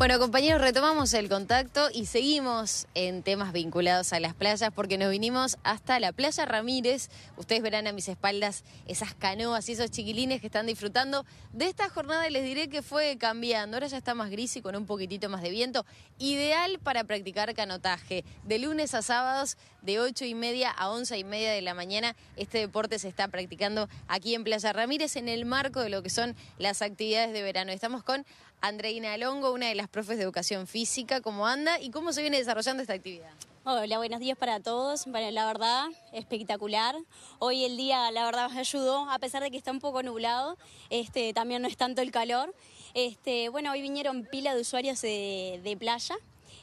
Bueno, compañeros, retomamos el contacto y seguimos en temas vinculados a las playas porque nos vinimos hasta la playa Ramírez. Ustedes verán a mis espaldas esas canoas y esos chiquilines que están disfrutando de esta jornada y les diré que fue cambiando. Ahora ya está más gris y con un poquitito más de viento. Ideal para practicar canotaje. De lunes a sábados, de 8 y media a 11 y media de la mañana, este deporte se está practicando aquí en Playa Ramírez en el marco de lo que son las actividades de verano. Estamos con Andreina Alongo, una de las profes de educación física. ¿Cómo anda y cómo se viene desarrollando esta actividad? Hola, buenos días para todos. la verdad, espectacular. Hoy el día, la verdad, nos ayudó, a pesar de que está un poco nublado, este, también no es tanto el calor. Este, bueno, hoy vinieron pila de usuarios de, playa.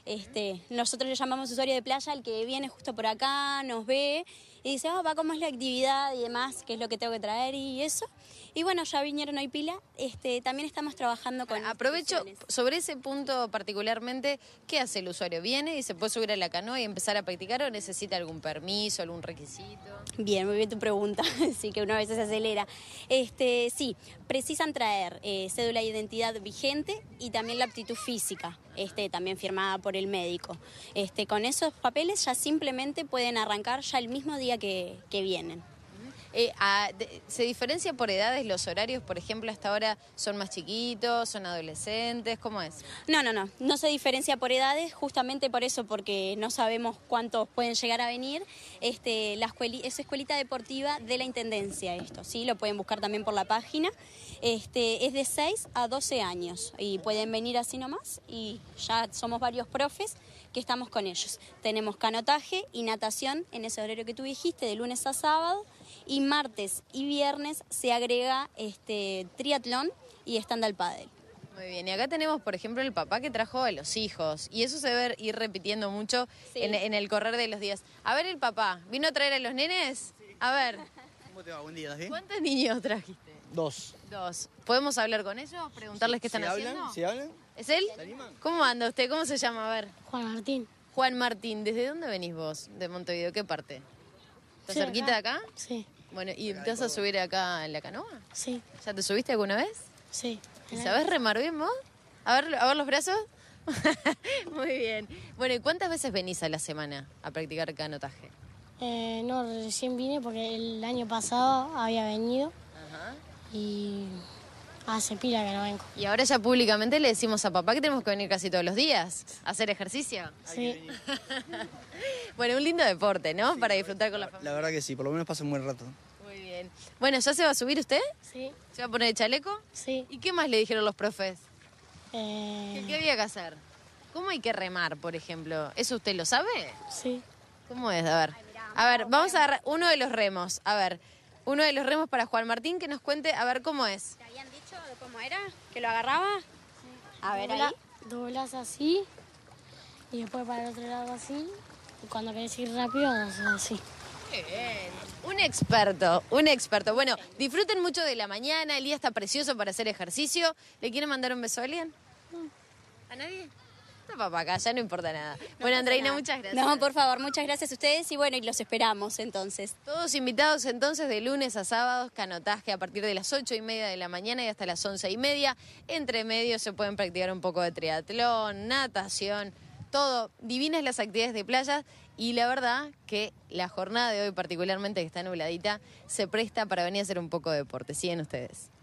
Este, nosotros le llamamos usuario de playa, el que viene justo por acá, nos ve y dice, oh, va, ¿cómo es la actividad y demás? ¿Qué es lo que tengo que traer y eso? Y bueno, ya vinieron hoy pila. Este, también estamos trabajando con... Ah, aprovecho, sobre ese punto particularmente, ¿qué hace el usuario? ¿Viene y se puede subir a la canoa y empezar a practicar o necesita algún permiso, algún requisito? Bien, muy bien tu pregunta, así que una vez se acelera. Este, sí, precisan traer eh, cédula de identidad vigente y también la aptitud física, este, también firmada por el médico. Este, con esos papeles ya simplemente pueden arrancar ya el mismo día que, vienen. Eh, ¿Se diferencia por edades los horarios? Por ejemplo, hasta ahora son más chiquitos, son adolescentes, ¿cómo es? No, no, no, no se diferencia por edades, justamente por eso, porque no sabemos cuántos pueden llegar a venir. Este, la es escuelita deportiva de la Intendencia esto, ¿sí? Lo pueden buscar también por la página. Este, es de 6 a 12 años y pueden venir así nomás y ya somos varios profes que estamos con ellos. Tenemos canotaje y natación en ese horario que tú dijiste, de lunes a sábado y martes y viernes se agrega este triatlón y stand-up paddle. Muy bien, y acá tenemos, por ejemplo, el papá que trajo a los hijos, y eso se debe ir repitiendo mucho en, el correr de los días. A ver, el papá, ¿vino a traer a los nenes? A ver. ¿Cómo te va? Buen día, ¿Cuántos niños trajiste? Dos. Dos. ¿Podemos hablar con ellos? ¿Preguntarles qué están haciendo? Hablan? hablan? ¿Es él? ¿Cómo anda usted? ¿Cómo se llama? A ver. Juan Martín. Juan Martín, ¿desde dónde venís vos? De Montevideo, ¿qué parte? ¿Estás cerquita de acá? Sí. Bueno, ¿y vas a subir acá en la canoa? Sí. ¿Ya te subiste alguna vez? Sí. ¿Y sabes remar bien vos? A ver, los brazos. Muy bien. Bueno, ¿y cuántas veces venís a la semana a practicar canotaje? Eh, no, recién vine porque el año pasado había venido. Ajá. Y Ah, se pila que no vengo. Y ahora ya públicamente le decimos a papá que tenemos que venir casi todos los días a hacer ejercicio. Sí. bueno, un lindo deporte, ¿no? Para disfrutar con la familia. La verdad que sí, por lo menos pasa un buen rato. Muy bien. Bueno, ¿ya se va a subir usted? Sí. ¿Se va a poner el chaleco? Sí. ¿Y qué más le dijeron los profes? Eh... ¿Qué, había que hacer? ¿Cómo hay que remar, por ejemplo? ¿Eso usted lo sabe? Sí. ¿Cómo es? A ver. A ver, vamos a dar uno de los remos. A ver, uno de los remos para Juan Martín que nos cuente a ver cómo es. ¿cómo era? ¿Que lo agarraba? Sí. A ver, ahí. Doblas así y después para el otro lado así. Y cuando querés ir rápido, así. bien. Un experto, un experto. Bueno, disfruten mucho de la mañana, el día está precioso para hacer ejercicio. ¿Le quieren mandar un beso a alguien? No. ¿A nadie? Está papá acá, ya no importa nada. bueno, Andreina, muchas gracias. No, por favor, muchas gracias a ustedes y bueno, y los esperamos entonces. Todos invitados entonces de lunes a sábados, canotaje a partir de las ocho y media de la mañana y hasta las once y media. Entre medio se pueden practicar un poco de triatlón, natación, todo. Divinas las actividades de playa y la verdad que la jornada de hoy, particularmente que está nubladita, se presta para venir a hacer un poco de deporte. Siguen ustedes.